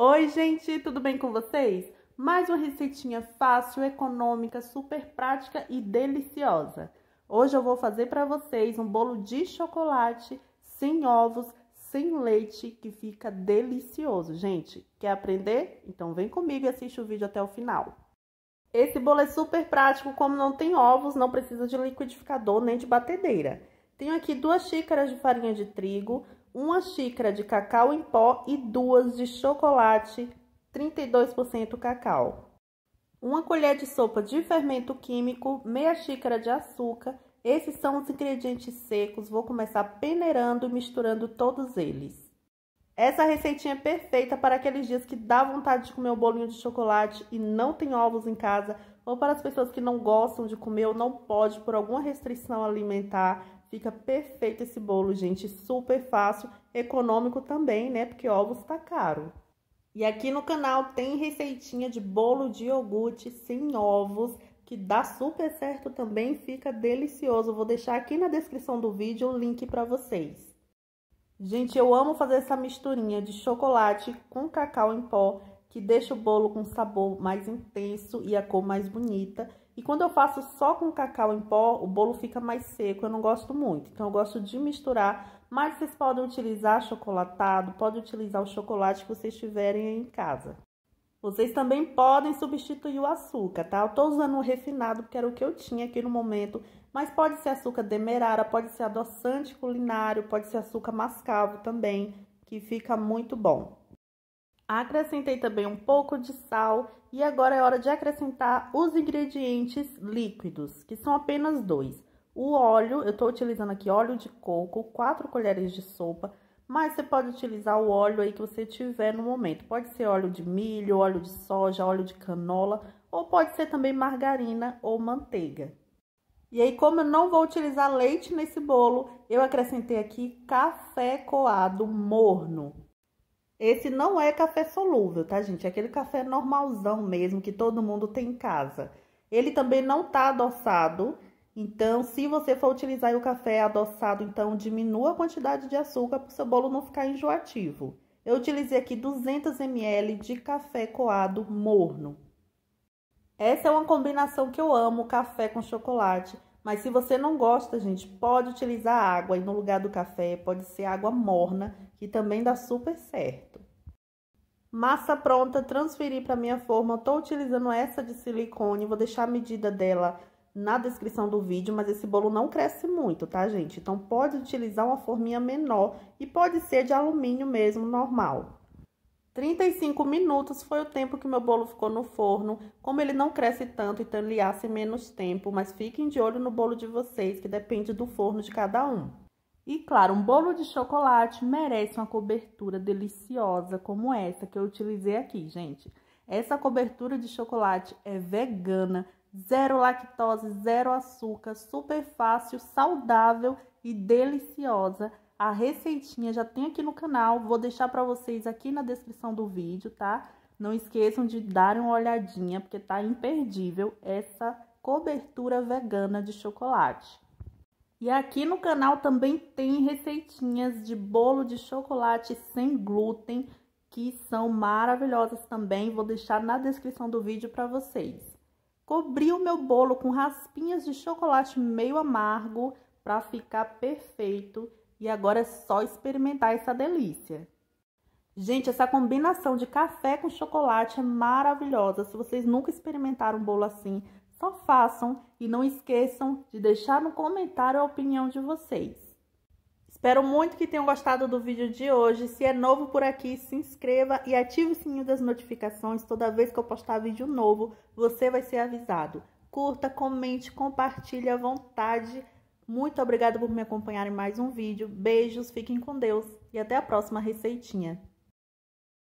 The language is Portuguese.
Oi, gente, tudo bem com vocês? Mais uma receitinha fácil, econômica, super prática e deliciosa. Hoje eu vou fazer para vocês um bolo de chocolate sem ovos, sem leite, que fica delicioso. Gente, quer aprender? Então vem comigo e assiste o vídeo até o final. Esse bolo é super prático, como não tem ovos, não precisa de liquidificador nem de batedeira. Tenho aqui duas xícaras de farinha de trigo, uma xícara de cacau em pó e duas de chocolate 32% cacau. Uma colher de sopa de fermento químico, meia xícara de açúcar. Esses são os ingredientes secos. Vou começar peneirando e misturando todos eles. Essa receitinha é perfeita para aqueles dias que dá vontade de comer um bolinho de chocolate e não tem ovos em casa, ou para as pessoas que não gostam de comer ou não pode por alguma restrição alimentar. Fica perfeito esse bolo, gente, super fácil, econômico também, né? Porque ovos tá caro. E aqui no canal tem receitinha de bolo de iogurte sem ovos, que dá super certo também, fica delicioso. Vou deixar aqui na descrição do vídeo o link para vocês. Gente, eu amo fazer essa misturinha de chocolate com cacau em pó, que deixa o bolo com sabor mais intenso e a cor mais bonita. E quando eu faço só com cacau em pó, o bolo fica mais seco, eu não gosto muito. Então, eu gosto de misturar, mas vocês podem utilizar chocolatado, podem utilizar o chocolate que vocês tiverem aí em casa. Vocês também podem substituir o açúcar, tá? Eu tô usando o refinado porque era o que eu tinha aqui no momento, mas pode ser açúcar demerara, pode ser adoçante culinário, pode ser açúcar mascavo também, que fica muito bom. Acrescentei também um pouco de sal e agora é hora de acrescentar os ingredientes líquidos, que são apenas dois. O óleo, eu estou utilizando aqui óleo de coco, 4 colheres de sopa, mas você pode utilizar o óleo aí que você tiver no momento. Pode ser óleo de milho, óleo de soja, óleo de canola, ou pode ser também margarina ou manteiga. E aí, como eu não vou utilizar leite nesse bolo, eu acrescentei aqui café coado morno. Esse não é café solúvel, tá, gente? É aquele café normalzão mesmo que todo mundo tem em casa. Ele também não tá adoçado, então se você for utilizar o café adoçado, então diminua a quantidade de açúcar para o seu bolo não ficar enjoativo. Eu utilizei aqui 200 ml de café coado morno. Essa é uma combinação que eu amo, café com chocolate. Mas se você não gosta, gente, pode utilizar água e no lugar do café pode ser água morna, que também dá super certo. Massa pronta, transferi para minha forma. Estou utilizando essa de silicone, vou deixar a medida dela na descrição do vídeo, mas esse bolo não cresce muito, tá, gente? Então pode utilizar uma forminha menor e pode ser de alumínio mesmo, normal. 35 minutos foi o tempo que meu bolo ficou no forno. Como ele não cresce tanto, então ele assa menos tempo. Mas fiquem de olho no bolo de vocês, que depende do forno de cada um. E claro, um bolo de chocolate merece uma cobertura deliciosa como essa que eu utilizei aqui, gente. Essa cobertura de chocolate é vegana, zero lactose, zero açúcar, super fácil, saudável e deliciosa a receitinha já tem aqui no canal, vou deixar para vocês aqui na descrição do vídeo, tá? Não esqueçam de dar uma olhadinha, porque tá imperdível essa cobertura vegana de chocolate. E aqui no canal também tem receitinhas de bolo de chocolate sem glúten, que são maravilhosas também, vou deixar na descrição do vídeo para vocês. Cobri o meu bolo com raspinhas de chocolate meio amargo para ficar perfeito e agora é só experimentar essa delícia. Gente, essa combinação de café com chocolate é maravilhosa. Se vocês nunca experimentaram um bolo assim, só façam e não esqueçam de deixar no comentário a opinião de vocês. Espero muito que tenham gostado do vídeo de hoje. Se é novo por aqui, se inscreva e ative o sininho das notificações. Toda vez que eu postar vídeo novo, você vai ser avisado. Curta, comente, compartilhe à vontade. Muito obrigada por me acompanhar em mais um vídeo. Beijos, fiquem com Deus e até a próxima receitinha.